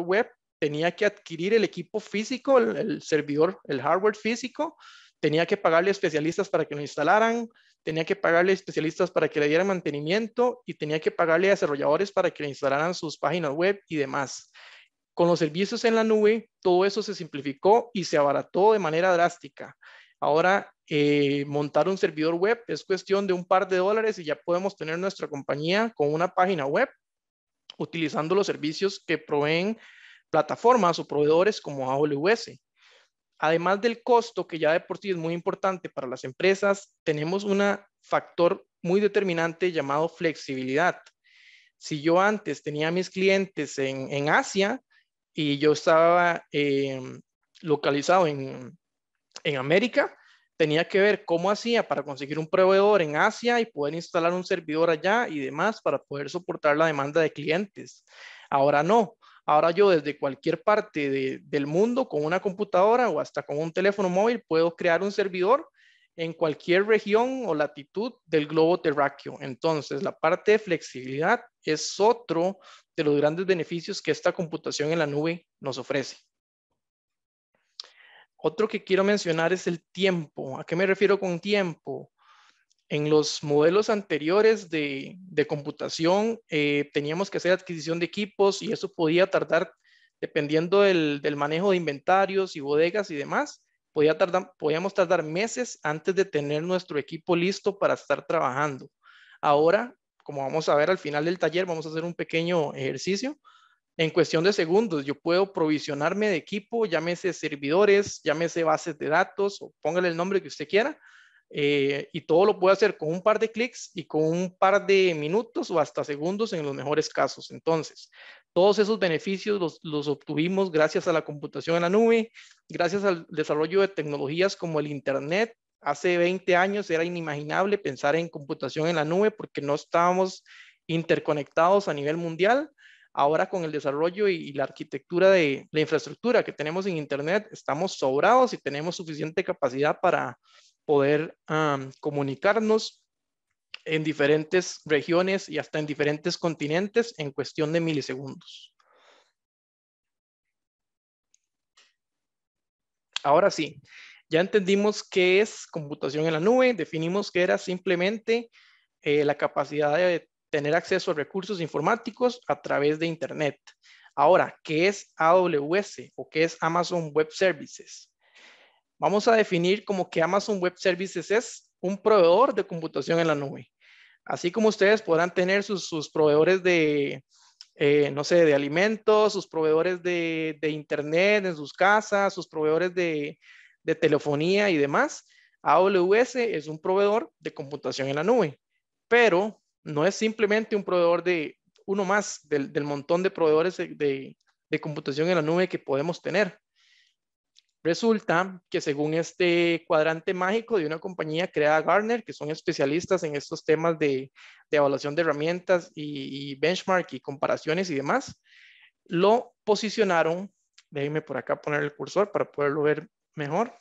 web tenía que adquirir el equipo físico, el, servidor, el hardware físico, tenía que pagarle especialistas para que lo instalaran, tenía que pagarle especialistas para que le dieran mantenimiento y tenía que pagarle a desarrolladores para que le instalaran sus páginas web y demás. Con los servicios en la nube, todo eso se simplificó y se abarató de manera drástica. Ahora, eh, montar un servidor web es cuestión de un par de dólares y ya podemos tener nuestra compañía con una página web utilizando los servicios que proveen plataformas o proveedores como AWS. Además del costo, que ya de por sí es muy importante para las empresas, tenemos un factor muy determinante llamado flexibilidad. Si yo antes tenía mis clientes en, Asia y yo estaba eh, localizado en América, tenía que ver cómo hacía para conseguir un proveedor en Asia y poder instalar un servidor allá y demás para poder soportar la demanda de clientes. Ahora no. Ahora yo desde cualquier parte del mundo con una computadora o hasta con un teléfono móvil puedo crear un servidor en cualquier región o latitud del globo terráqueo. Entonces, la parte de flexibilidad es otro de los grandes beneficios que esta computación en la nube nos ofrece. Otro que quiero mencionar es el tiempo. ¿A qué me refiero con tiempo? En los modelos anteriores de, computación eh, teníamos que hacer adquisición de equipos y eso podía tardar, dependiendo del, manejo de inventarios y bodegas y demás, podía tardar, podíamos tardar meses antes de tener nuestro equipo listo para estar trabajando. Ahora, como vamos a ver al final del taller, vamos a hacer un pequeño ejercicio en cuestión de segundos. Yo puedo provisionarme de equipo, llámese servidores, llámese bases de datos, o póngale el nombre que usted quiera, eh, y todo lo puedo hacer con un par de clics y con un par de minutos o hasta segundos en los mejores casos. Entonces, todos esos beneficios los, los obtuvimos gracias a la computación en la nube, gracias al desarrollo de tecnologías como el Internet. Hace 20 años era inimaginable pensar en computación en la nube porque no estábamos interconectados a nivel mundial Ahora con el desarrollo y, la arquitectura de la infraestructura que tenemos en Internet, estamos sobrados y tenemos suficiente capacidad para poder comunicarnos en diferentes regiones y hasta en diferentes continentes en cuestión de milisegundos. Ahora sí, ya entendimos qué es computación en la nube, definimos que era simplemente eh, la capacidad de tener acceso a recursos informáticos a través de Internet. Ahora, ¿qué es AWS o qué es Amazon Web Services? Vamos a definir como que Amazon Web Services es un proveedor de computación en la nube. Así como ustedes podrán tener sus, sus proveedores de, eh, no sé, de alimentos, sus proveedores de, de, internet en sus casas, sus proveedores de, de telefonía y demás, AWS es un proveedor de computación en la nube. Pero no es simplemente un proveedor de uno más del, montón de proveedores de, computación en la nube que podemos tener. Resulta que según este cuadrante mágico de una compañía creada Gartner, que son especialistas en estos temas de, evaluación de herramientas y, y benchmark y comparaciones y demás, lo posicionaron, déjenme por acá poner el cursor para poderlo ver mejor,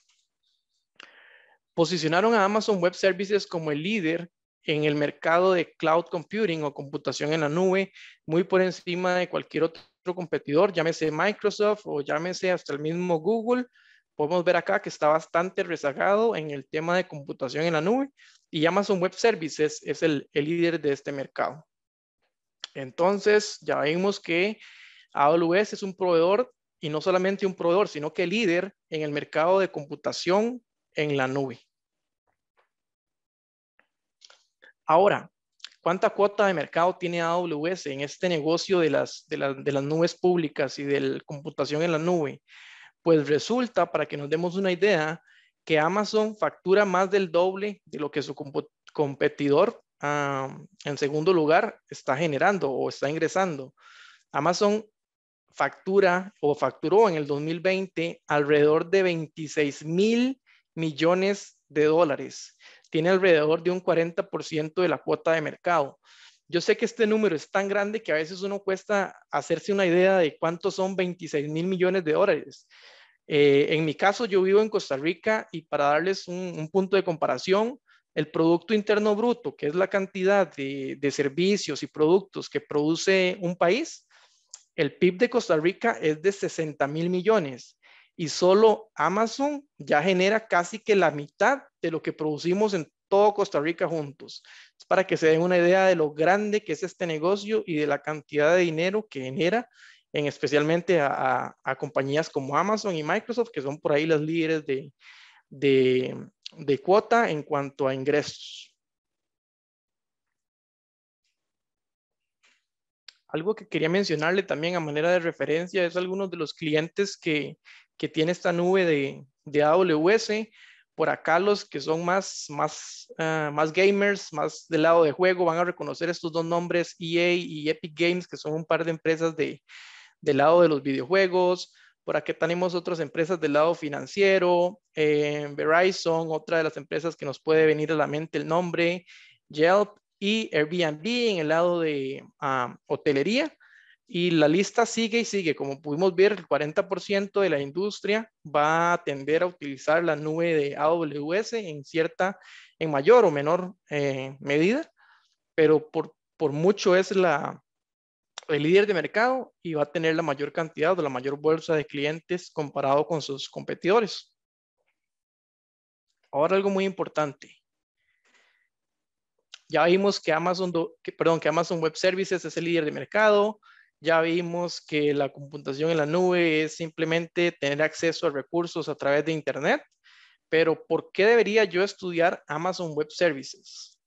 posicionaron a Amazon Web Services como el líder en el mercado de cloud computing o computación en la nube, muy por encima de cualquier otro competidor, llámese Microsoft o llámese hasta el mismo Google. Podemos ver acá que está bastante rezagado en el tema de computación en la nube y Amazon Web Services es el, líder de este mercado. Entonces, ya vimos que AWS es un proveedor y no solamente un proveedor, sino que líder en el mercado de computación en la nube. Ahora, ¿cuánta cuota de mercado tiene AWS en este negocio de las, nubes públicas y de la computación en la nube? Pues resulta, para que nos demos una idea, que Amazon factura más del doble de lo que su competidor en segundo lugar está generando o está ingresando. Amazon factura o facturó en el 2020 alrededor de 26 mil millones de dólares tiene alrededor de un 40% de la cuota de mercado. Yo sé que este número es tan grande que a veces uno cuesta hacerse una idea de cuántos son 26 mil millones de dólares. Eh, en mi caso, yo vivo en Costa Rica y para darles un, punto de comparación, el Producto Interno Bruto, que es la cantidad de, de servicios y productos que produce un país, el PIB de Costa Rica es de 60 mil millones y solo Amazon ya genera casi que la mitad de lo que producimos en todo Costa Rica juntos. Es para que se den una idea de lo grande que es este negocio y de la cantidad de dinero que genera, en especialmente a, compañías como Amazon y Microsoft, que son por ahí las líderes de, de cuota en cuanto a ingresos. Algo que quería mencionarle también a manera de referencia es algunos de los clientes que, que tiene esta nube de, AWS. Por acá los que son ah, más, gamers, más del lado de juego, van a reconocer estos dos nombres, EA y Epic Games, que son un par de empresas de, del lado de los videojuegos. Por acá tenemos otras empresas del lado financiero, eh, Verizon, otra de las empresas que nos puede venir a la mente el nombre, Yelp y Airbnb en el lado de ah, hotelería. Y la lista sigue y sigue. Como pudimos ver, el 40% de la industria va a tender a utilizar la nube de AWS en cierta, en mayor o menor eh, medida, pero por, por mucho es la, el líder de mercado y va a tener la mayor cantidad o la mayor bolsa de clientes comparado con sus competidores. Ahora algo muy importante. Ya vimos que Amazon, perdón, que Amazon Web Services es el líder de mercado, ya vimos que la computación en la nube es simplemente tener acceso a recursos a través de Internet, pero ¿por qué debería yo estudiar Amazon Web Services?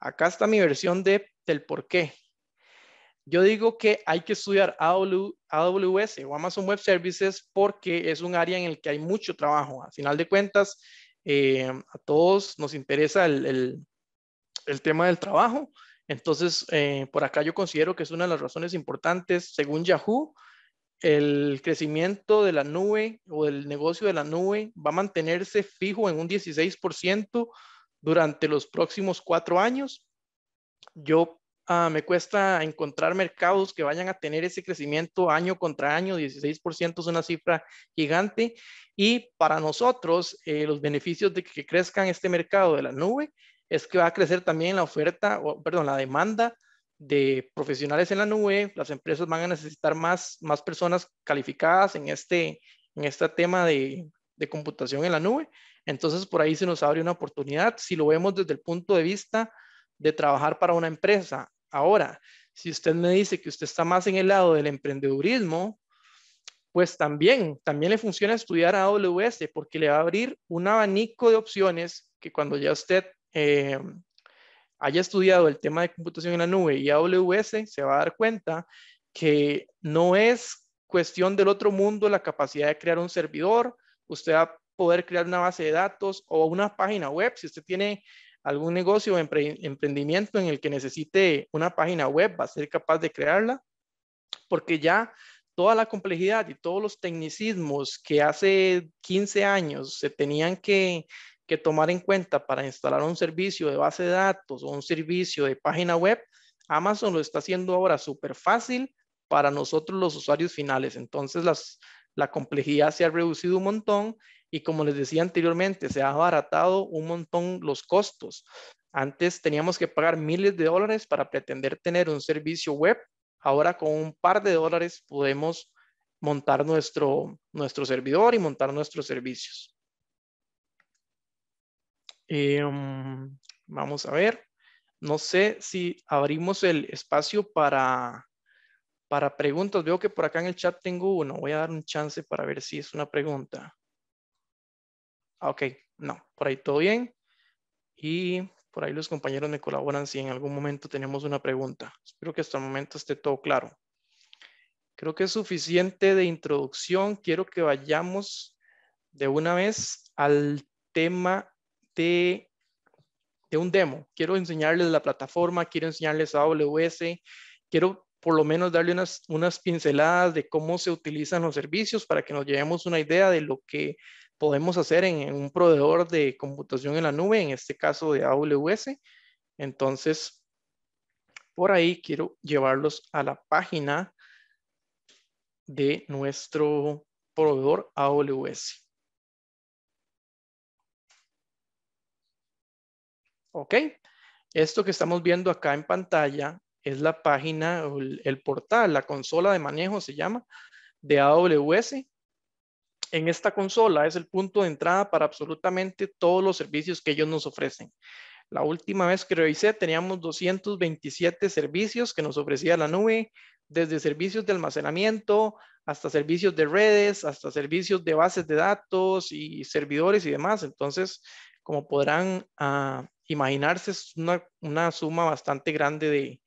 Acá está mi versión del por qué. Yo digo que hay que estudiar AWS o Amazon Web Services porque es un área en el que hay mucho trabajo. a final de cuentas, eh, a todos nos interesa el tema del trabajo entonces, eh, por acá yo considero que es una de las razones importantes. Según Yahoo, el crecimiento de la nube o el negocio de la nube va a mantenerse fijo en un 16% durante los próximos cuatro años. Yo ah, me cuesta encontrar mercados que vayan a tener ese crecimiento año contra año. 16% es una cifra gigante. Y para nosotros, eh, los beneficios de que crezcan este mercado de la nube es que va a crecer también la oferta, o, perdón, la demanda de profesionales en la nube, las empresas van a necesitar más, más personas calificadas en este, en este tema de, de computación en la nube. Entonces, por ahí se nos abre una oportunidad si lo vemos desde el punto de vista de trabajar para una empresa. Ahora, si usted me dice que usted está más en el lado del emprendedurismo, pues también, también le funciona estudiar AWS porque le va a abrir un abanico de opciones que cuando ya usted eh, haya estudiado el tema de computación en la nube y AWS, se va a dar cuenta que no es cuestión del otro mundo la capacidad de crear un servidor, usted va a poder crear una base de datos o una página web, si usted tiene algún negocio o emprendimiento en el que necesite una página web, va a ser capaz de crearla, porque ya toda la complejidad y todos los tecnicismos que hace 15 años se tenían que que tomar en cuenta para instalar un servicio de base de datos o un servicio de página web, Amazon lo está haciendo ahora súper fácil para nosotros los usuarios finales. Entonces la complejidad se ha reducido un montón y como les decía anteriormente, se ha abaratado un montón los costos. Antes teníamos que pagar miles de dólares para pretender tener un servicio web. Ahora con un par de dólares podemos montar nuestro, nuestro servidor y montar nuestros servicios. Em, vamos a ver. No sé si abrimos el espacio para, para preguntas. Veo que por acá en el chat tengo uno. Voy a dar un chance para ver si es una pregunta. Ah, ok, no, por ahí todo bien. Y por ahí los compañeros me colaboran si en algún momento tenemos una pregunta. Espero que hasta el momento esté todo claro. Creo que es suficiente de introducción. Quiero que vayamos de una vez al tema de, un demo. Quiero enseñarles la plataforma, quiero enseñarles AWS, quiero por lo menos darle unas, unas pinceladas de cómo se utilizan los servicios para que nos llevemos una idea de lo que podemos hacer en un proveedor de computación en la nube, en este caso de AWS. Entonces, por ahí quiero llevarlos a la página de nuestro proveedor AWS. ¿Ok? Esto que estamos viendo acá en pantalla es la página, el, portal, la consola de manejo se llama, de AWS. En esta consola es el punto de entrada para absolutamente todos los servicios que ellos nos ofrecen. La última vez que revisé teníamos 227 servicios que nos ofrecía la nube, desde servicios de almacenamiento hasta servicios de redes, hasta servicios de bases de datos y servidores y demás. Entonces, como podrán ah, imaginarse es una, suma bastante grande de,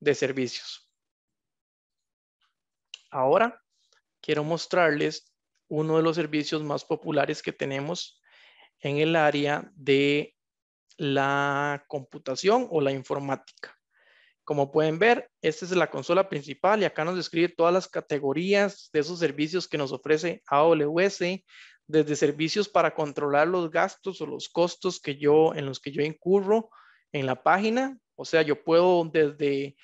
de servicios. Ahora quiero mostrarles uno de los servicios más populares que tenemos en el área de la computación o la informática. Como pueden ver, esta es la consola principal y acá nos describe todas las categorías de esos servicios que nos ofrece AWS, desde servicios para controlar los gastos o los costos que yo, en los que yo incurro en la página. O sea, yo puedo desde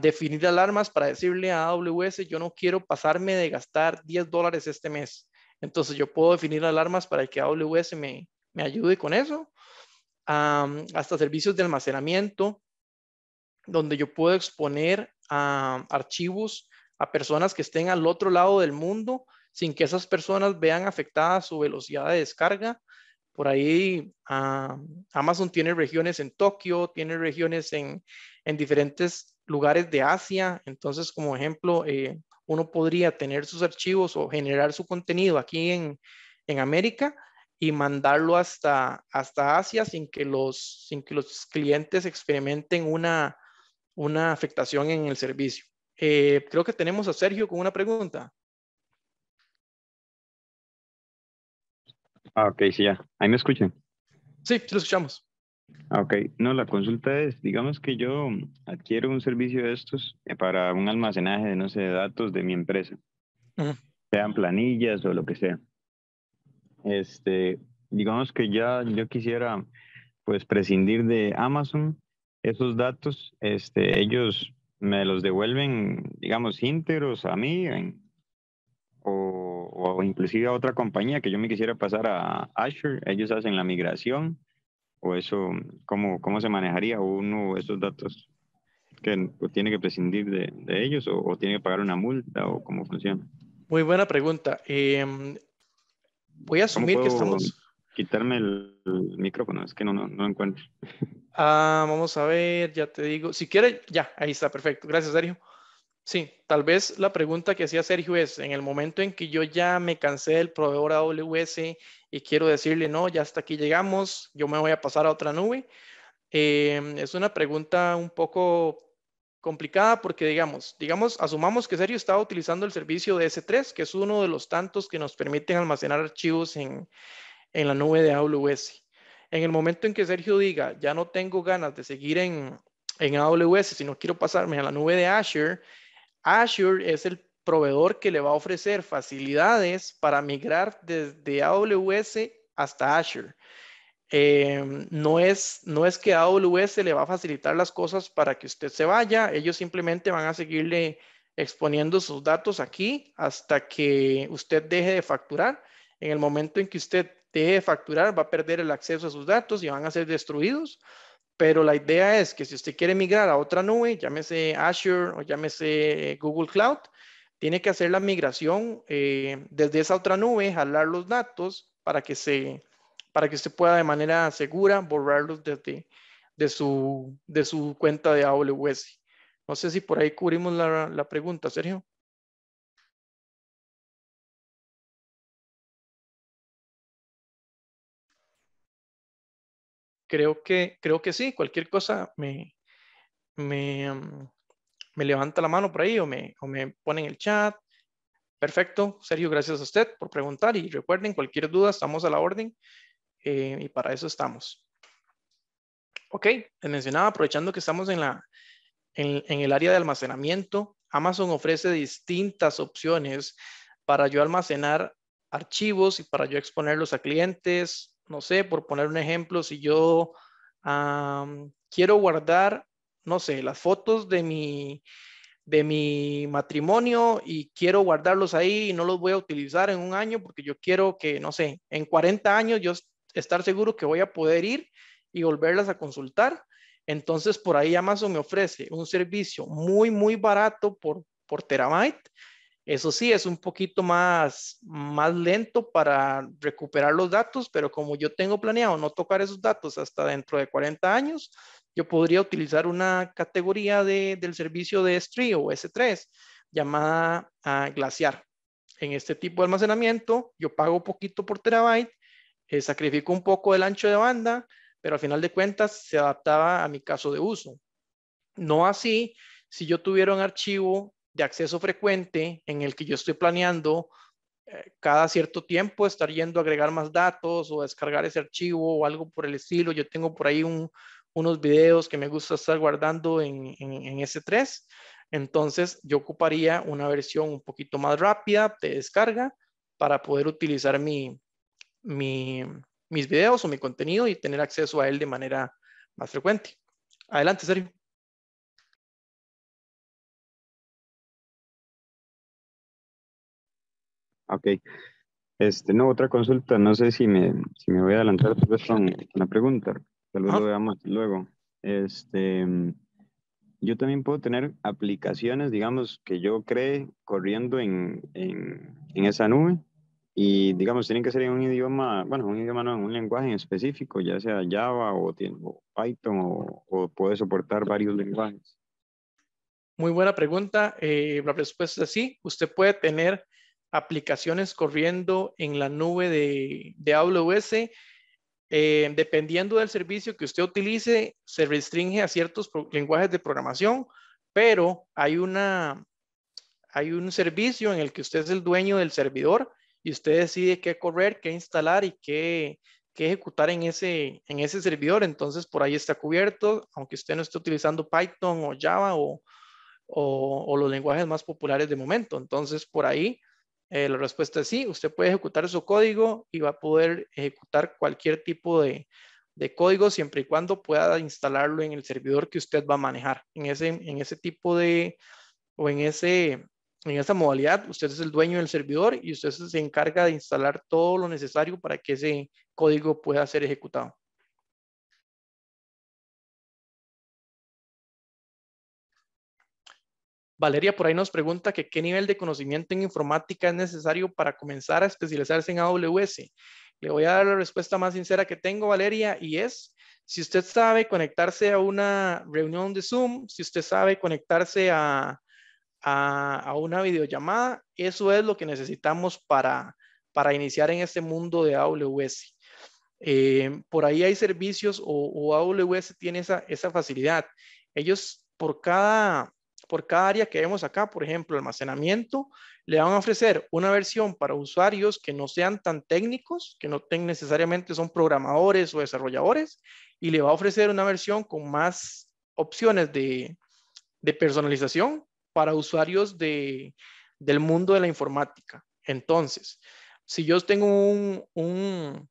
definir alarmas para decirle a AWS, yo no quiero pasarme de gastar 10 dólares este mes. Entonces yo puedo definir alarmas para que AWS me, ayude con eso. hasta servicios de almacenamiento, donde yo puedo exponer archivos a personas que estén al otro lado del mundo sin que esas personas vean afectada su velocidad de descarga. Por ahí ah, Amazon tiene regiones en Tokio, tiene regiones en, diferentes lugares de Asia. Entonces, como ejemplo, eh, uno podría tener sus archivos o generar su contenido aquí en, América y mandarlo hasta, hasta Asia sin que, los, sin que los clientes experimenten una, afectación en el servicio. Eh, creo que tenemos a Sergio con una pregunta. Ah, ok, sí, ya. Ahí me escuchan. Sí, sí lo escuchamos. Ah, ok, no, la consulta es, digamos que yo adquiero un servicio de estos eh, para un almacenaje de, no sé, datos de mi empresa, sean planillas o lo que sea. Este, digamos que ya yo quisiera, pues, prescindir de Amazon esos datos, este, ellos me los devuelven, digamos, íntegros a mí o o inclusive a otra compañía que yo me quisiera pasar a Azure, ellos hacen la migración o eso, ¿cómo, cómo se manejaría uno esos datos? ¿Que tiene que prescindir de, ellos o, tiene que pagar una multa o cómo funciona? Muy buena pregunta. Em, voy a asumir que estamos... Quitarme el, micrófono, es que no, no, encuentro. Ah, vamos a ver, ya te digo. Si quieres, ya, ahí está, perfecto. Gracias, Sergio. Sí, tal vez la pregunta que hacía Sergio es, en el momento en que yo ya me cansé del proveedor AWS y quiero decirle, no, ya hasta aquí llegamos, yo me voy a pasar a otra nube, em, es una pregunta un poco complicada porque digamos, digamos, asumamos que Sergio estaba utilizando el servicio de S3, que es uno de los tantos que nos permiten almacenar archivos en, la nube de AWS. En el momento en que Sergio diga, ya no tengo ganas de seguir en, en AWS, sino quiero pasarme a la nube de Azure, Azure es el proveedor que le va a ofrecer facilidades para migrar desde AWS hasta Azure. Em, no, es, no es que AWS le va a facilitar las cosas para que usted se vaya, ellos simplemente van a seguirle exponiendo sus datos aquí hasta que usted deje de facturar. En el momento en que usted deje de facturar, va a perder el acceso a sus datos y van a ser destruidos. Pero la idea es que si usted quiere migrar a otra nube, llámese Azure o llámese eh, Google Cloud, tiene que hacer la migración eh, desde esa otra nube, jalar los datos para que, se, para que usted pueda de manera segura borrarlos de su, de su cuenta de AWS. No sé si por ahí cubrimos la, la pregunta, Sergio. creo que, creo que sí, cualquier cosa me, me, mm, me levanta la mano por ahí o me, o me pone en el chat. Perfecto, Sergio, gracias a usted por preguntar y recuerden, cualquier duda estamos a la orden eh, y para eso estamos. Ok, les mencionaba, aprovechando que estamos en, la, en, en el área de almacenamiento, Amazon ofrece distintas opciones para yo almacenar archivos y para yo exponerlos a clientes, no sé, por poner un ejemplo, si yo quiero guardar, no sé, las fotos de mi, de mi matrimonio y quiero guardarlos ahí y no los voy a utilizar en un año porque yo quiero que, no sé, en 40 años yo estar seguro que voy a poder ir y volverlas a consultar. Entonces, por ahí Amazon me ofrece un servicio muy, muy barato por, por terabyte eso sí, es un poquito más, más lento para recuperar los datos, pero como yo tengo planeado no tocar esos datos hasta dentro de 40 años, yo podría utilizar una categoría del servicio de S3 o S3 llamada uh, Glaciar. En este tipo de almacenamiento, yo pago poquito por terabyte, eh, sacrifico un poco del ancho de banda, pero al final de cuentas se adaptaba a mi caso de uso. No así si yo tuviera un archivo de acceso frecuente en el que yo estoy planeando eh, cada cierto tiempo estar yendo a agregar más datos o descargar ese archivo o algo por el estilo. Yo tengo por ahí unos videos que me gusta estar guardando en, en, S3. Entonces yo ocuparía una versión un poquito más rápida de descarga para poder utilizar mi, mis videos o mi contenido y tener acceso a él de manera más frecuente. Adelante, Sergio. Ok. Este, no, otra consulta, no sé si me, si me voy a adelantar tal con la pregunta, tal vez luego. Este, yo también puedo tener aplicaciones, digamos, que yo cree corriendo en, en, en esa nube y, digamos, tienen que ser en un idioma, bueno, un idioma no, en un lenguaje específico, ya sea Java o, Python o, puede soportar varios lenguajes. Muy buena pregunta. Eh, la respuesta es sí. Usted puede tener aplicaciones corriendo en la nube de, AWS. Eh, dependiendo del servicio que usted utilice, se restringe a ciertos lenguajes de programación, pero hay, una, hay un servicio en el que usted es el dueño del servidor y usted decide qué correr, qué instalar y qué, qué ejecutar en ese, en ese servidor. Entonces, por ahí está cubierto, aunque usted no esté utilizando Python o Java o, o, o los lenguajes más populares de momento. Entonces, por ahí eh, la respuesta es sí, usted puede ejecutar su código y va a poder ejecutar cualquier tipo de, código siempre y cuando pueda instalarlo en el servidor que usted va a manejar. En ese, en ese tipo de, o en, ese, en esa modalidad, usted es el dueño del servidor y usted se encarga de instalar todo lo necesario para que ese código pueda ser ejecutado. Valeria por ahí nos pregunta que qué nivel de conocimiento en informática es necesario para comenzar a especializarse en AWS. Le voy a dar la respuesta más sincera que tengo, Valeria, y es, si usted sabe conectarse a una reunión de Zoom, si usted sabe conectarse a, a, una videollamada, eso es lo que necesitamos para, para iniciar en este mundo de AWS. Eh, por ahí hay servicios o, o AWS tiene esa, esa facilidad. Ellos por cada por cada área que vemos acá, por ejemplo, almacenamiento, le van a ofrecer una versión para usuarios que no sean tan técnicos, que no necesariamente son programadores o desarrolladores, y le va a ofrecer una versión con más opciones de, personalización para usuarios de, del mundo de la informática. Entonces, si yo tengo un, un,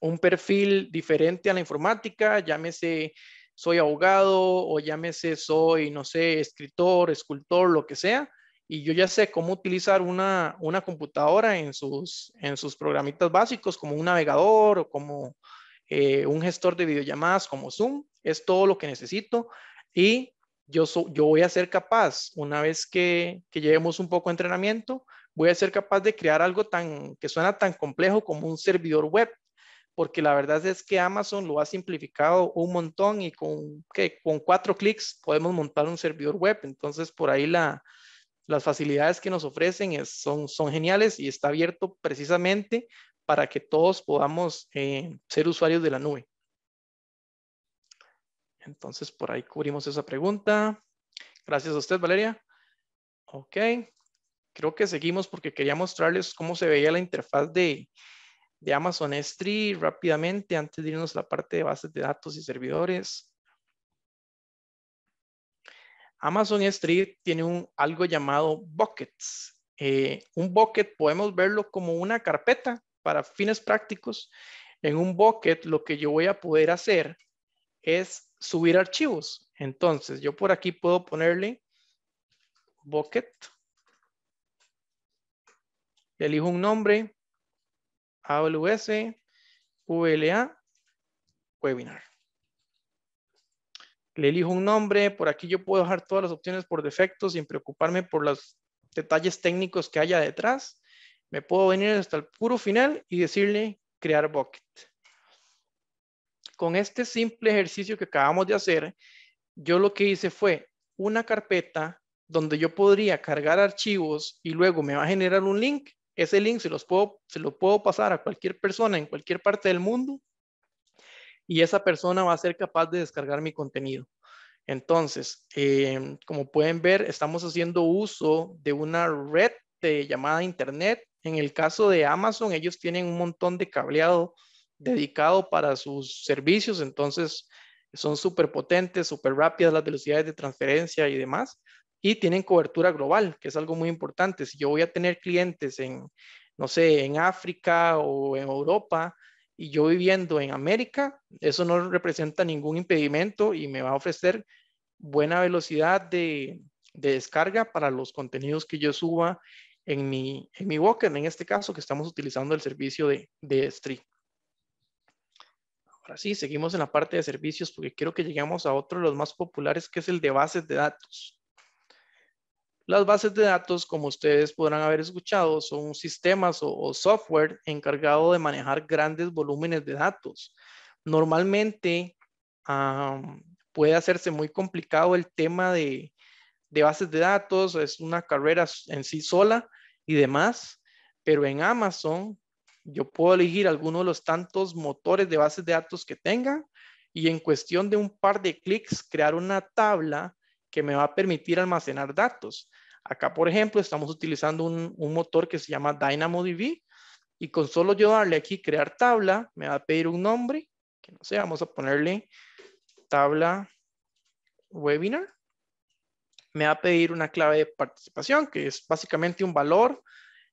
un perfil diferente a la informática, llámese soy abogado o llámese soy, no sé, escritor, escultor, lo que sea, y yo ya sé cómo utilizar una, una computadora en sus, en sus programitas básicos como un navegador o como eh, un gestor de videollamadas como Zoom, es todo lo que necesito y yo, yo voy a ser capaz, una vez que, que llevemos un poco de entrenamiento, voy a ser capaz de crear algo tan que suena tan complejo como un servidor web porque la verdad es que Amazon lo ha simplificado un montón y con, con cuatro clics podemos montar un servidor web. Entonces, por ahí la, las facilidades que nos ofrecen son, son geniales y está abierto precisamente para que todos podamos eh, ser usuarios de la nube. Entonces, por ahí cubrimos esa pregunta. Gracias a usted, Valeria. Ok, creo que seguimos porque quería mostrarles cómo se veía la interfaz de, de Amazon S3 rápidamente antes de irnos a la parte de bases de datos y servidores. Amazon S3 tiene un, algo llamado buckets. Eh, un bucket podemos verlo como una carpeta para fines prácticos. En un bucket lo que yo voy a poder hacer es subir archivos. Entonces yo por aquí puedo ponerle bucket. Elijo un nombre, AWS, VLA, webinar. Le elijo un nombre, por aquí yo puedo dejar todas las opciones por defecto sin preocuparme por los detalles técnicos que haya detrás. Me puedo venir hasta el puro final y decirle crear bucket. Con este simple ejercicio que acabamos de hacer, yo lo que hice fue una carpeta donde yo podría cargar archivos y luego me va a generar un link ese link se, lo puedo pasar a cualquier persona en cualquier parte del mundo y esa persona va a ser capaz de descargar mi contenido. Entonces, em, como pueden ver, estamos haciendo uso de una red llamada Internet. En el caso de Amazon, ellos tienen un montón de cableado dedicado para sus servicios, entonces son súper potentes, súper rápidas las velocidades de transferencia y demás y tienen cobertura global, que es algo muy importante. Si yo voy a tener clientes en, no sé, en África o en Europa y yo viviendo en América, eso no representa ningún impedimento y me va a ofrecer buena velocidad de, descarga para los contenidos que yo suba en mi, en mi Walker, en este caso que estamos utilizando el servicio de, de Ahora sí, seguimos en la parte de servicios porque quiero que lleguemos a otro de los más populares que es el de bases de datos. Las bases de datos, como ustedes podrán haber escuchado, son sistemas o, software encargado de manejar grandes volúmenes de datos. Normalmente puede hacerse muy complicado el tema de, de bases de datos, es una carrera en sí sola y demás, pero en Amazon yo puedo elegir alguno de los tantos motores de bases de datos que tenga y en cuestión de un par de clics crear una tabla que me va a permitir almacenar datos. Acá, por ejemplo, estamos utilizando un, motor que se llama DynamoDB y con solo yo darle aquí crear tabla, me va a pedir un nombre, que no sé, vamos a ponerle tabla webinar. Me va a pedir una clave de participación, que es básicamente un valor.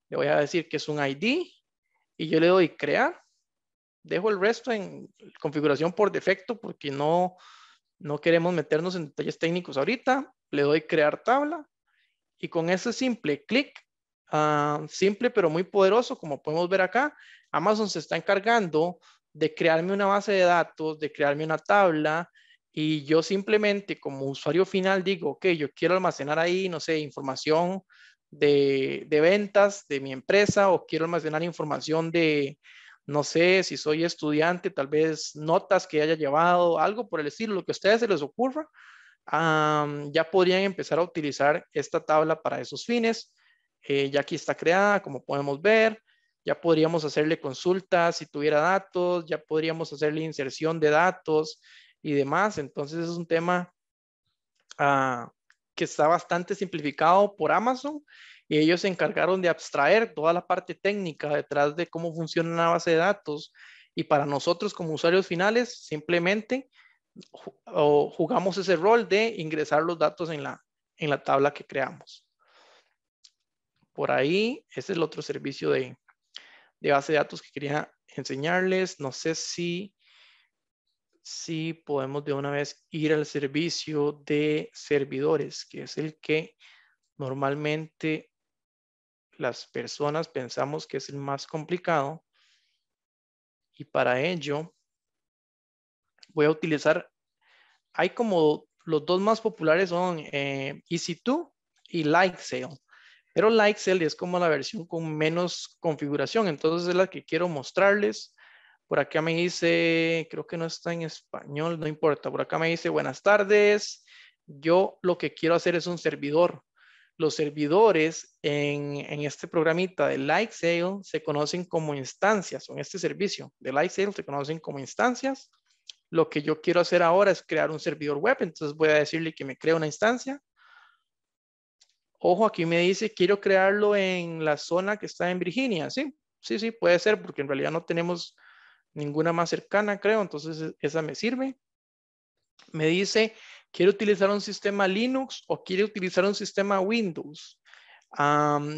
Le voy a decir que es un ID y yo le doy crear. Dejo el resto en configuración por defecto porque no, no queremos meternos en detalles técnicos ahorita. Le doy crear tabla y con ese simple clic, ah, simple pero muy poderoso, como podemos ver acá, Amazon se está encargando de crearme una base de datos, de crearme una tabla, y yo simplemente como usuario final digo, ok, yo quiero almacenar ahí, no sé, información de, de, ventas de mi empresa o quiero almacenar información de, no sé, si soy estudiante, tal vez notas que haya llevado, algo por el estilo, lo que a ustedes se les ocurra, ya podrían empezar a utilizar esta tabla para esos fines. Eh, ya aquí está creada, como podemos ver. Ya podríamos hacerle consultas si tuviera datos, ya podríamos hacerle inserción de datos y demás. Entonces es un tema ah, que está bastante simplificado por Amazon y ellos se encargaron de abstraer toda la parte técnica detrás de cómo funciona una base de datos. Y para nosotros como usuarios finales, simplemente o jugamos ese rol de ingresar los datos en la, tabla que creamos. Por ahí, ese es el otro servicio de, de base de datos que quería enseñarles. No sé si, si podemos de una vez ir al servicio de servidores, que es el que normalmente las personas pensamos que es el más complicado. Y para ello, voy a utilizar, hay como los dos más populares son eh, EC2 y LikeSale. Pero LikeSale es como la versión con menos configuración. Entonces es la que quiero mostrarles. Por acá me dice, creo que no está en español, no importa. Por acá me dice, buenas tardes. Yo lo que quiero hacer es un servidor. Los servidores en, en este programita de LikeSale se conocen como instancias, en este servicio de LikeSale se conocen como instancias lo que yo quiero hacer ahora es crear un servidor web, entonces voy a decirle que me crea una instancia. Ojo, aquí me dice, quiero crearlo en la zona que está en Virginia, ¿sí? Sí, sí, puede ser, porque en realidad no tenemos ninguna más cercana, creo, entonces e-, esa me sirve. Me dice, quiero utilizar un sistema Linux o quiero utilizar un sistema Windows.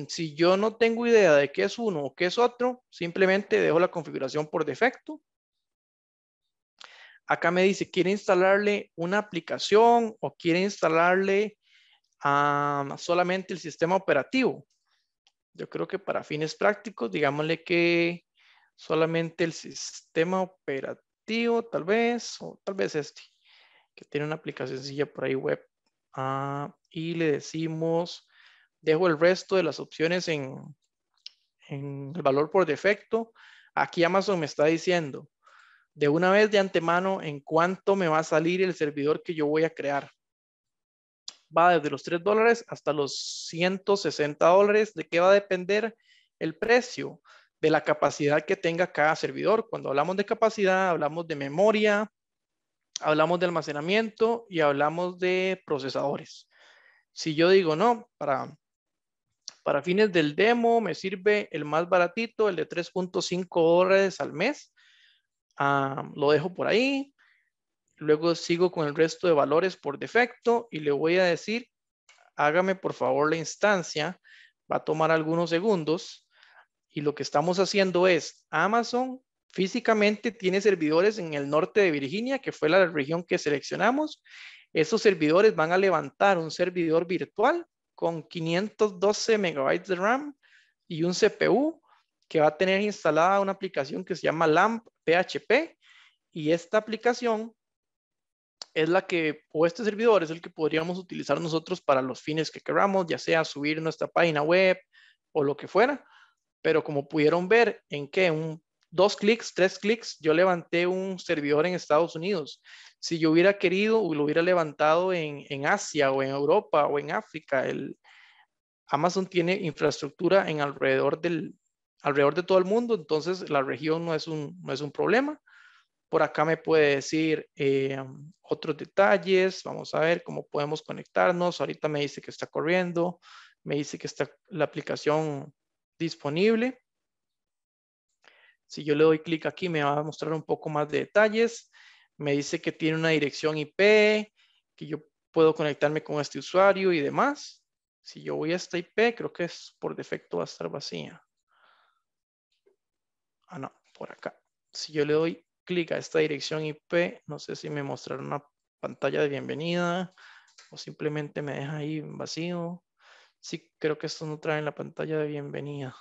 si yo no tengo idea de qué es uno o qué es otro, simplemente dejo la configuración por defecto Acá me dice, ¿quiere instalarle una aplicación o quiere instalarle solamente el sistema operativo? Yo creo que para fines prácticos, digámosle que solamente el sistema operativo, tal vez, o tal vez este, que tiene una sencilla por ahí web. Ah, y le decimos, dejo el resto de las opciones en el valor por defecto. Aquí Amazon me está diciendo, de una vez de antemano en cuánto me va a salir el servidor que yo voy a crear. Va desde los 3 dólares hasta los 160 dólares. ¿De qué va a depender el precio? De la capacidad que tenga cada servidor. Cuando hablamos de capacidad, hablamos de memoria, hablamos de almacenamiento y hablamos de procesadores. Si yo digo, no, para, para fines del demo me sirve el más baratito, el de 3.5 dólares al mes, Ah, lo dejo por ahí. Luego sigo con el resto de valores por defecto y le voy a decir, hágame por favor la instancia. Va a tomar algunos segundos. Y lo que estamos haciendo es, Amazon físicamente tiene servidores en el norte de Virginia, que fue la región que seleccionamos. Esos servidores van a levantar un servidor virtual con 512 megabytes de RAM y un CPU que va a tener instalada una aplicación que se llama LAMP PHP y esta aplicación es la que, o este servidor es el que podríamos utilizar nosotros para los fines que queramos, ya sea subir nuestra página web o lo que fuera. Pero como pudieron ver, en que un, dos clics, tres clics, yo levanté un servidor en Estados Unidos. Si yo hubiera querido, lo hubiera levantado en, en Asia o en Europa o en África. El, Amazon tiene infraestructura en alrededor del, alrededor de todo el mundo, entonces la región no es un, es un problema. Por acá me puede decir eh, otros detalles, vamos a ver cómo podemos conectarnos. Ahorita me dice que está corriendo, me dice que está la aplicación disponible. Si yo le doy clic aquí me va a mostrar un poco más de detalles. Me dice que tiene una dirección IP, que yo puedo conectarme con este usuario y demás. Si yo voy a esta IP, creo que es por defecto va a estar vacía. Ah, no, por acá. Si yo le doy clic a esta dirección IP, no sé si me mostrará una pantalla de bienvenida o simplemente me deja ahí vacío. Sí, creo que esto no trae la pantalla de bienvenida.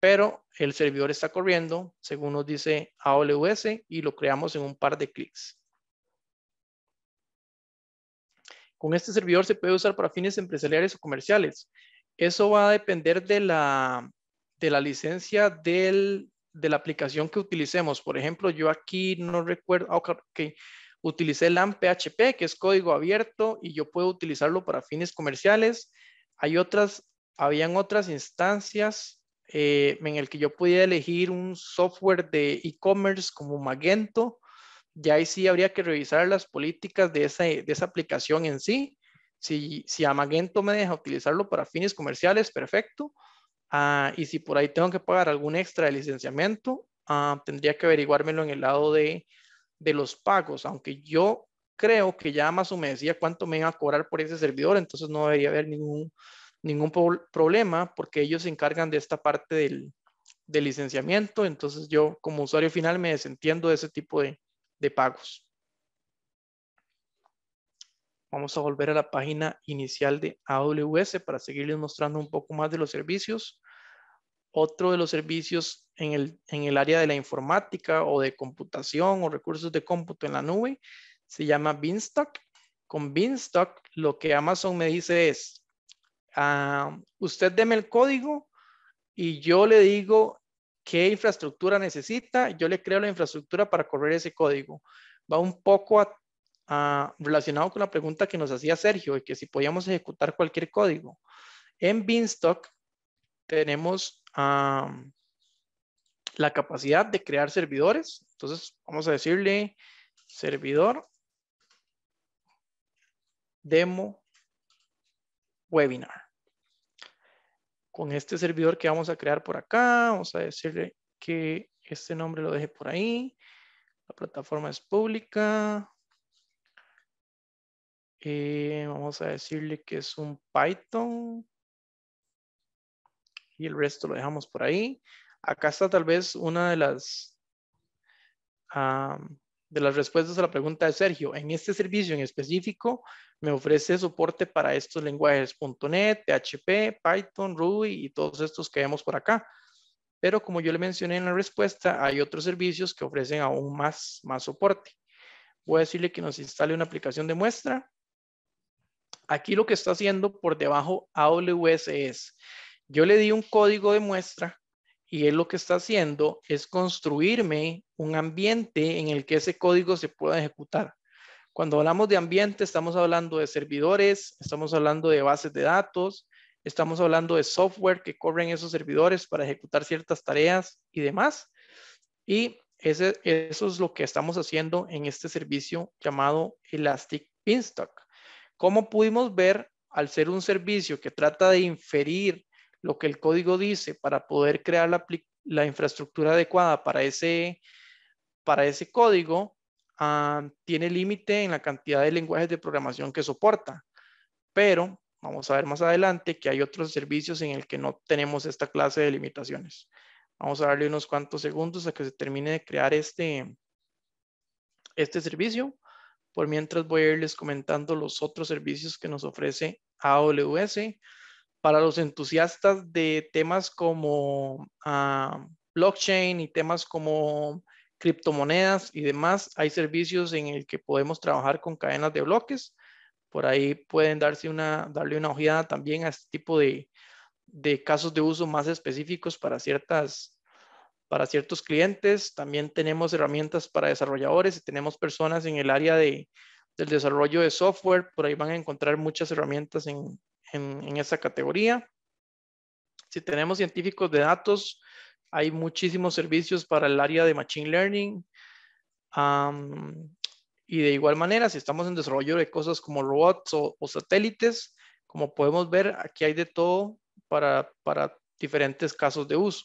Pero el servidor está corriendo, según nos dice AWS, y lo creamos en un par de clics. Con este servidor se puede usar para fines empresariales o comerciales. Eso va a depender de la, de la licencia de la aplicación que utilicemos. Por ejemplo, yo aquí no recuerdo, que ah, utilicé LAMP PHP, que es código abierto, y yo puedo utilizarlo para fines comerciales. Hay otras, habían otras instancias eh, en el que yo podía elegir un software de e-commerce como Magento. Ya ahí sí habría que revisar las políticas de esa, aplicación en sí. Si, si a Magento me deja utilizarlo para fines comerciales, perfecto. Ah, y si por ahí tengo que pagar algún extra de licenciamiento, ah, tendría que averiguármelo en el lado de, de los pagos, aunque yo creo que ya Amazon me decía cuánto me iba a cobrar por ese servidor, entonces no debería haber ningún, ningún problema porque ellos se encargan de esta parte del, licenciamiento, entonces yo como usuario final me desentiendo de ese tipo de, de pagos. Vamos a volver a la página inicial de AWS para seguirles mostrando un poco más de los servicios. Otro de los servicios en el, en el área de la informática o de computación o recursos de cómputo en la nube se llama Beanstalk. Con Beanstalk lo que Amazon me dice es, ah, usted deme el código y yo le digo qué infraestructura necesita, yo le creo la infraestructura para correr ese código. Va un poco a, Ah, relacionado con la pregunta que nos hacía Sergio, de que si podíamos ejecutar cualquier código. En Beanstalk tenemos la capacidad de crear servidores. Entonces vamos a decirle servidor demo webinar. Con este servidor que vamos a crear por acá, vamos a decirle que este nombre lo deje por ahí. La plataforma es pública. Eh, vamos a decirle que es un Python. Y el resto lo dejamos por ahí. Acá está tal vez una de las, ah, de las respuestas a la pregunta de Sergio. En este servicio en específico me ofrece soporte para estos lenguajes .NET, PHP, Python, Ruby y todos estos que vemos por acá. Pero como yo le mencioné en la respuesta, hay otros servicios que ofrecen aún más, más soporte. Voy a decirle que nos instale una aplicación de muestra. Aquí lo que está haciendo por debajo AWS es, yo le di un código de muestra y él lo que está haciendo es construirme un ambiente en el que ese código se pueda ejecutar. Cuando hablamos de ambiente, estamos hablando de servidores, estamos hablando de bases de datos, estamos hablando de software que corren esos servidores para ejecutar ciertas tareas y demás. Y eso es lo que estamos haciendo en este servicio llamado Elastic Beanstalk. Como pudimos ver, al ser un servicio que trata de inferir lo que el código dice para poder crear la, infraestructura adecuada para ese, código, ah, tiene límite en la cantidad de lenguajes de programación que soporta. Pero vamos a ver más adelante que hay otros servicios en el que no tenemos esta clase de limitaciones. Vamos a darle unos cuantos segundos a que se termine de crear este, este servicio. Por mientras voy a irles comentando los otros servicios que nos ofrece AWS. Para los entusiastas de temas como ah, blockchain y temas como criptomonedas y demás, hay servicios en el que podemos trabajar con cadenas de bloques. Por ahí pueden darse una, darle una ojada también a este tipo de, de casos de uso más específicos para ciertas para ciertos clientes. También tenemos herramientas para desarrolladores si tenemos personas en el área de, del desarrollo de software. Por ahí van a encontrar muchas herramientas en, en, esa categoría. Si tenemos científicos de datos, hay muchísimos servicios para el área de Machine Learning. y de igual manera, si estamos en desarrollo de cosas como robots o, o satélites, como podemos ver, aquí hay de todo para, para diferentes casos de uso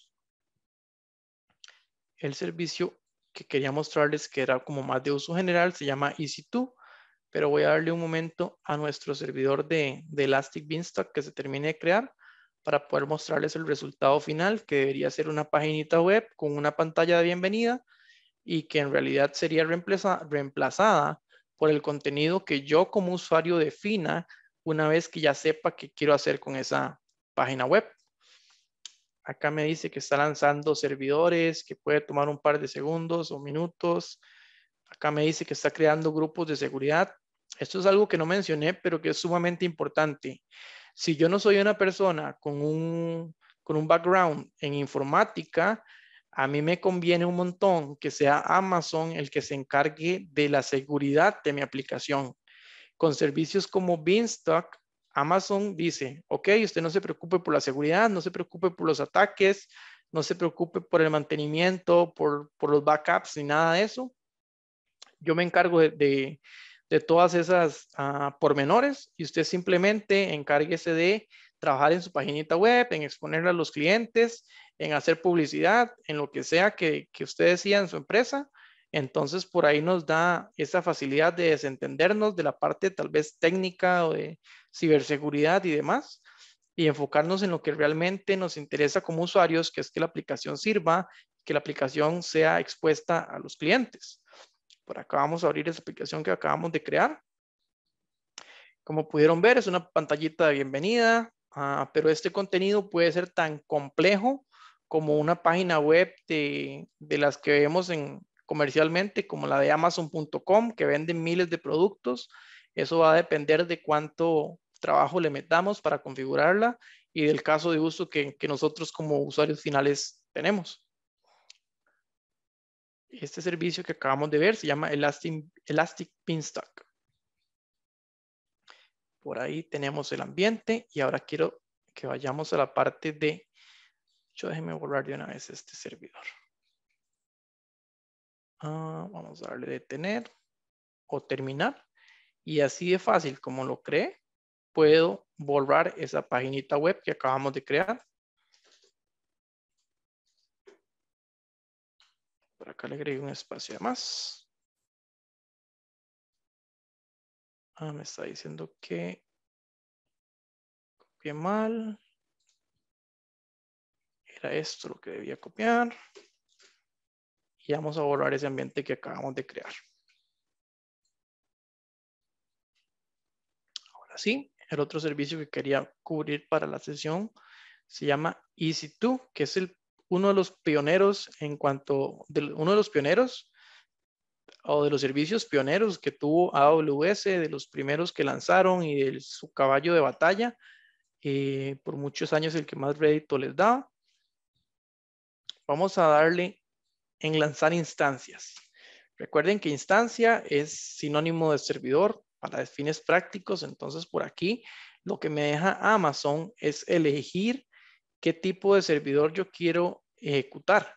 el servicio que quería mostrarles que era como más de uso general, se llama Easy2, pero voy a darle un momento a nuestro servidor de, Elastic Beanstalk que se termine de crear para poder mostrarles el resultado final, que debería ser una paginita web con una pantalla de bienvenida y que en realidad sería reemplazada por el contenido que yo como usuario defina una vez que ya sepa qué quiero hacer con esa página web. Acá me dice que está lanzando servidores, que puede tomar un par de segundos o minutos. Acá me dice que está creando grupos de seguridad. Esto es algo que no mencioné, pero que es sumamente importante. Si yo no soy una persona con un, con un background en informática, a mí me conviene un montón que sea Amazon el que se encargue de la seguridad de mi aplicación. Con servicios como Beanstalk, Amazon dice, ok, usted no se preocupe por la seguridad, no se preocupe por los ataques, no se preocupe por el mantenimiento, por, los backups ni nada de eso. Yo me encargo de, todas esas ah, pormenores y usted simplemente encárguese de trabajar en su paginita web, en exponerla a los clientes, en hacer publicidad, en lo que sea que, que usted decía en su empresa entonces, por ahí nos da esa facilidad de desentendernos de la parte tal vez técnica o de ciberseguridad y demás, y enfocarnos en lo que realmente nos interesa como usuarios, que es que la aplicación sirva, que la aplicación sea expuesta a los clientes. Por acá vamos a abrir esa aplicación que acabamos de crear. Como pudieron ver, es una pantallita de bienvenida, ah, pero este contenido puede ser tan complejo como una página web de, de las que vemos en, comercialmente, como la de amazon.com, que venden miles de productos. Eso va a depender de cuánto trabajo le metamos para configurarla y del caso de uso que, nosotros como usuarios finales tenemos. Este servicio que acabamos de ver se llama Elastic, Pinstock Por ahí tenemos el ambiente y ahora quiero que vayamos a la parte de... Yo déjeme borrar de una vez este servidor. Ah, vamos a darle detener o terminar. Y así de fácil como lo cree, puedo borrar esa paginita web que acabamos de crear. Por acá le agregué un espacio más. Ah, me está diciendo que copié mal. Era esto lo que debía copiar y vamos a borrar ese ambiente que acabamos de crear. Ahora sí, el otro servicio que quería cubrir para la sesión se llama Easy2, que es el, uno de los pioneros en cuanto, de, uno de los pioneros o de los servicios pioneros que tuvo AWS, de los primeros que lanzaron y de su caballo de batalla, eh, por muchos años el que más rédito les da. Vamos a darle en lanzar instancias. Recuerden que instancia es sinónimo de servidor para fines prácticos, entonces por aquí lo que me deja Amazon es elegir qué tipo de servidor yo quiero ejecutar.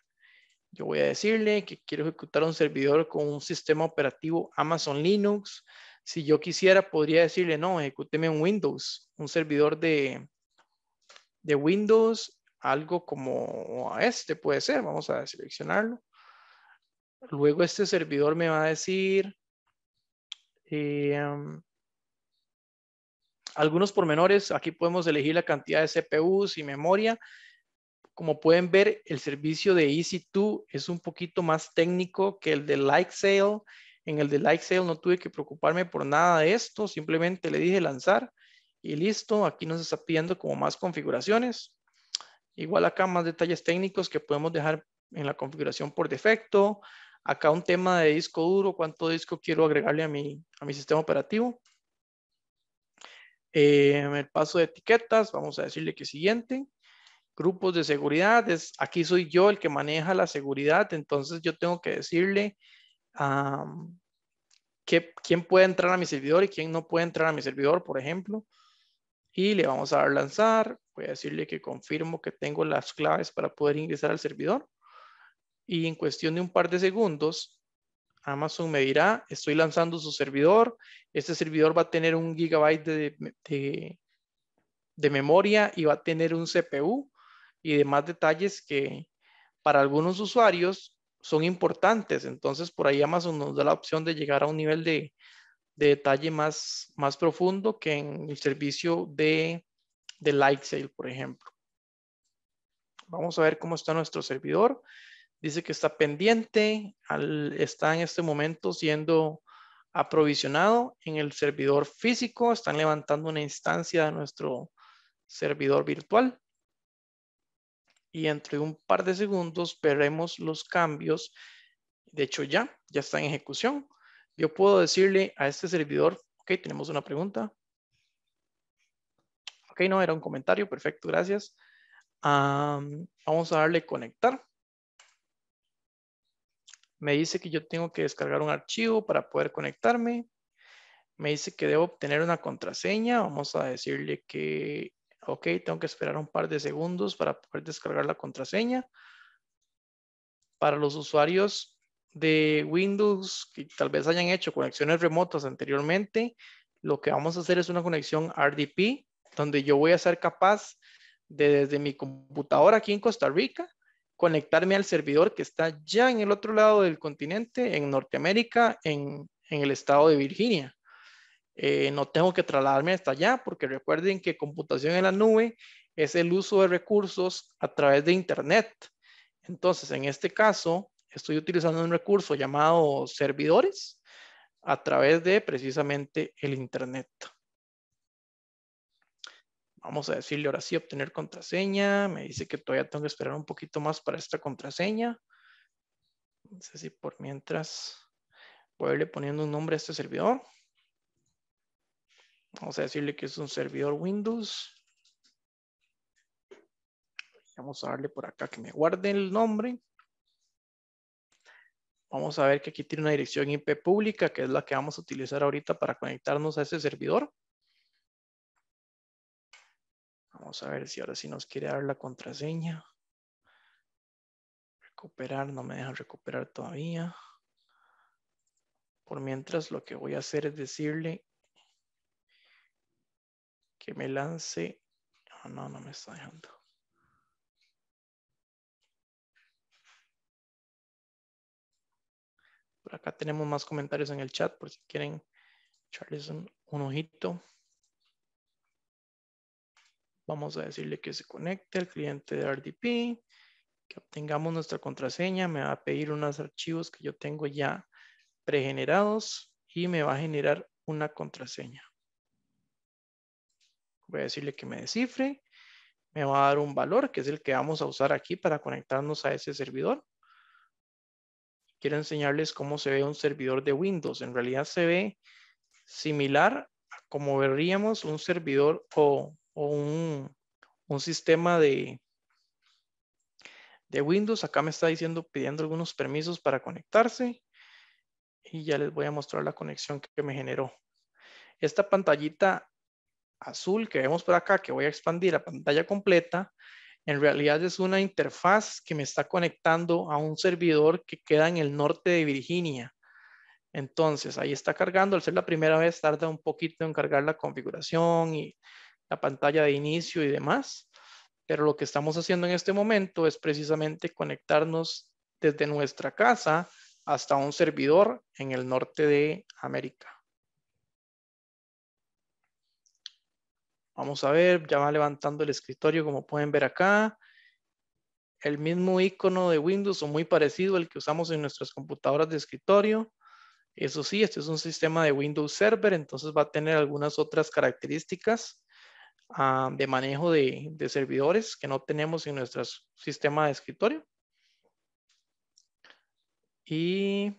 Yo voy a decirle que quiero ejecutar un servidor con un sistema operativo Amazon Linux. Si yo quisiera, podría decirle, no, ejecúteme un Windows, un servidor de, de Windows, algo como este puede ser. Vamos a seleccionarlo. Luego este servidor me va a decir eh, em, algunos pormenores. Aquí podemos elegir la cantidad de CPUs y memoria. Como pueden ver, el servicio de Easy 2 es un poquito más técnico que el de LightSail. En el de LightSail no tuve que preocuparme por nada de esto. Simplemente le dije lanzar y listo. Aquí nos está pidiendo como más configuraciones. Igual acá más detalles técnicos que podemos dejar en la configuración por defecto acá un tema de disco duro, cuánto disco quiero agregarle a mi, a mi sistema operativo. en eh, el paso de etiquetas, vamos a decirle que siguiente. Grupos de seguridad, aquí soy yo el que maneja la seguridad, entonces yo tengo que decirle que, quién puede entrar a mi servidor y quién no puede entrar a mi servidor, por ejemplo. Y le vamos a dar lanzar, voy a decirle que confirmo que tengo las claves para poder ingresar al servidor y en cuestión de un par de segundos, Amazon me dirá, estoy lanzando su servidor, este servidor va a tener un gigabyte de, memoria y va a tener un CPU y demás detalles que para algunos usuarios son importantes. Entonces, por ahí Amazon nos da la opción de llegar a un nivel de, detalle más, más profundo que en el servicio de, de LightSail, por ejemplo. Vamos a ver cómo está nuestro servidor. Dice que está pendiente, está en este momento siendo aprovisionado en el servidor físico, están levantando una instancia de nuestro servidor virtual. Y entre un par de segundos veremos los cambios. De hecho ya, ya está en ejecución. Yo puedo decirle a este servidor, ok, tenemos una pregunta. Ok, no, era un comentario, perfecto, gracias. vamos a darle conectar. Me dice que yo tengo que descargar un archivo para poder conectarme. Me dice que debo obtener una contraseña. Vamos a decirle que, ok, tengo que esperar un par de segundos para poder descargar la contraseña. Para los usuarios de Windows que tal vez hayan hecho conexiones remotas anteriormente, lo que vamos a hacer es una conexión RDP, donde yo voy a ser capaz de desde mi computadora aquí en Costa Rica conectarme al servidor que está ya en el otro lado del continente, en Norteamérica, en, el estado de Virginia. Eh, no tengo que trasladarme hasta allá porque recuerden que computación en la nube es el uso de recursos a través de Internet. Entonces, en este caso, estoy utilizando un recurso llamado servidores a través de precisamente el Internet. Vamos a decirle ahora sí obtener contraseña. Me dice que todavía tengo que esperar un poquito más para esta contraseña. No sé si por mientras voy a irle poniendo un nombre a este servidor. Vamos a decirle que es un servidor Windows. Vamos a darle por acá que me guarde el nombre. Vamos a ver que aquí tiene una dirección IP pública, que es la que vamos a utilizar ahorita para conectarnos a ese servidor. Vamos a ver si ahora sí nos quiere dar la contraseña. Recuperar, no me deja recuperar todavía. Por mientras lo que voy a hacer es decirle que me lance. Ah no, no me está dejando. Por acá tenemos más comentarios en el chat por si quieren echarles un ojito. Vamos a decirle que se conecte al cliente de RDP, que obtengamos nuestra contraseña, me va a pedir unos archivos que yo tengo ya pregenerados y me va a generar una contraseña. Voy a decirle que me descifre, me va a dar un valor que es el que vamos a usar aquí para conectarnos a ese servidor. Quiero enseñarles cómo se ve un servidor de Windows. En realidad se ve similar a como veríamos un servidor o o un, sistema de, de Windows. Acá me está diciendo, pidiendo algunos permisos para conectarse. Y ya les voy a mostrar la conexión que me generó. Esta pantallita azul que vemos por acá, que voy a expandir a pantalla completa, en realidad es una interfaz que me está conectando a un servidor que queda en el norte de Virginia. Entonces, ahí está cargando. Al ser la primera vez, tarda un poquito en cargar la configuración y la pantalla de inicio y demás. Pero lo que estamos haciendo en este momento es precisamente conectarnos desde nuestra casa hasta un servidor en el norte de América. Vamos a ver, ya va levantando el escritorio como pueden ver acá. El mismo icono de Windows o muy parecido al que usamos en nuestras computadoras de escritorio. Eso sí, este es un sistema de Windows Server, entonces va a tener algunas otras características Ah, de manejo de, servidores que no tenemos en nuestro sistema de escritorio. Y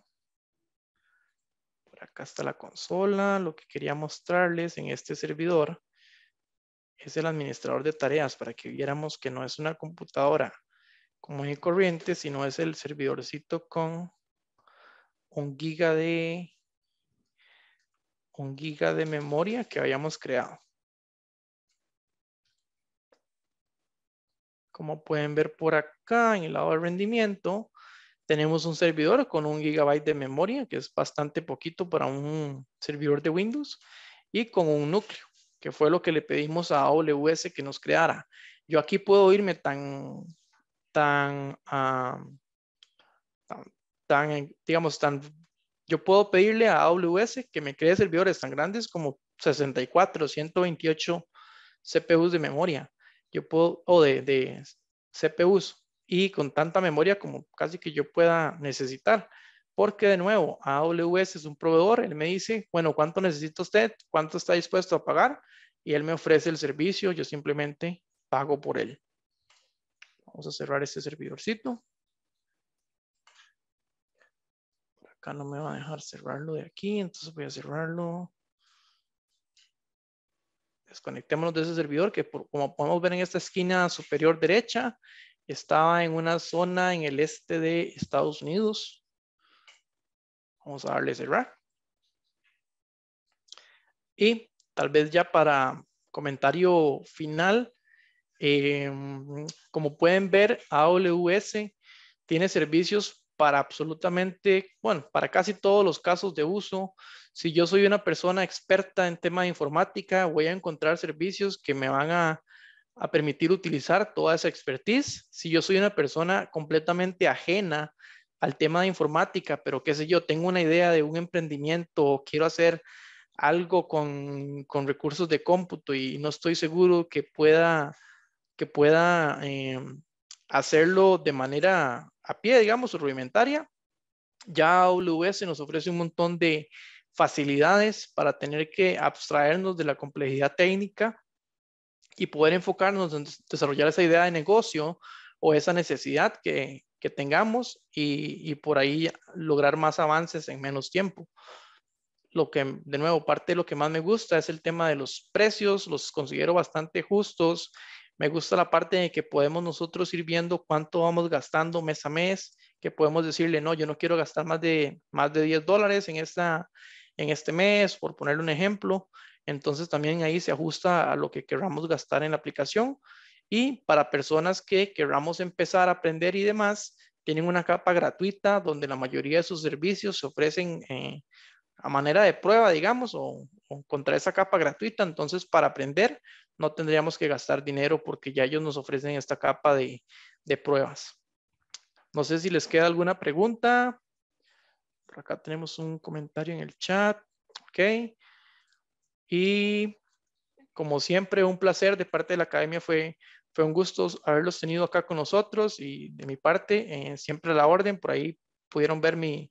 por acá está la consola. Lo que quería mostrarles en este servidor es el administrador de tareas para que viéramos que no es una computadora común y corriente, sino es el servidorcito con un giga de un giga de memoria que habíamos creado. Como pueden ver por acá en el lado de rendimiento, tenemos un servidor con un gigabyte de memoria, que es bastante poquito para un servidor de Windows, y con un núcleo, que fue lo que le pedimos a AWS que nos creara. Yo aquí puedo irme tan, tan, ah, eh, digamos, tan, yo puedo pedirle a AWS que me cree servidores tan grandes como 64, 128 CPUs de memoria yo puedo, o de, de CPUs y con tanta memoria como casi que yo pueda necesitar. Porque de nuevo, AWS es un proveedor, él me dice, bueno, ¿cuánto necesita usted? ¿Cuánto está dispuesto a pagar? Y él me ofrece el servicio, yo simplemente pago por él. Vamos a cerrar este servidorcito. acá no me va a dejar cerrarlo de aquí, entonces voy a cerrarlo desconectémonos de ese servidor que como podemos ver en esta esquina superior derecha, estaba en una zona en el este de Estados Unidos. Vamos a darle cerrar. Y tal vez ya para comentario final, em, como pueden ver, AWS tiene servicios para absolutamente, bueno, para casi todos los casos de uso si yo soy una persona experta en tema de informática, voy a encontrar servicios que me van a, permitir utilizar toda esa expertise. Si yo soy una persona completamente ajena al tema de informática, pero qué sé yo, tengo una idea de un emprendimiento o quiero hacer algo con, recursos de cómputo y no estoy seguro que pueda, que pueda eh, hacerlo de manera a pie, digamos, rudimentaria, ya AWS nos ofrece un montón de, facilidades para tener que abstraernos de la complejidad técnica y poder enfocarnos en desarrollar esa idea de negocio o esa necesidad que, que tengamos y, y, por ahí lograr más avances en menos tiempo. Lo que, de nuevo, parte de lo que más me gusta es el tema de los precios, los considero bastante justos. Me gusta la parte de que podemos nosotros ir viendo cuánto vamos gastando mes a mes, que podemos decirle, no, yo no quiero gastar más de, más de 10 dólares en esta, en este mes, por ponerle un ejemplo. Entonces también ahí se ajusta a lo que queramos gastar en la aplicación. Y para personas que queramos empezar a aprender y demás, tienen una capa gratuita donde la mayoría de sus servicios se ofrecen eh, a manera de prueba, digamos, o, contra esa capa gratuita. Entonces, para aprender, no tendríamos que gastar dinero porque ya ellos nos ofrecen esta capa de pruebas. No sé si les queda alguna pregunta acá tenemos un comentario en el chat. Ok. Y como siempre, un placer de parte de la academia. Fue, fue un gusto haberlos tenido acá con nosotros y de mi parte, eh, siempre a la orden. Por ahí pudieron ver mi,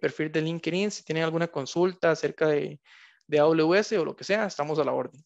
perfil de LinkedIn. Si tienen alguna consulta acerca de, de AWS o lo que sea, estamos a la orden.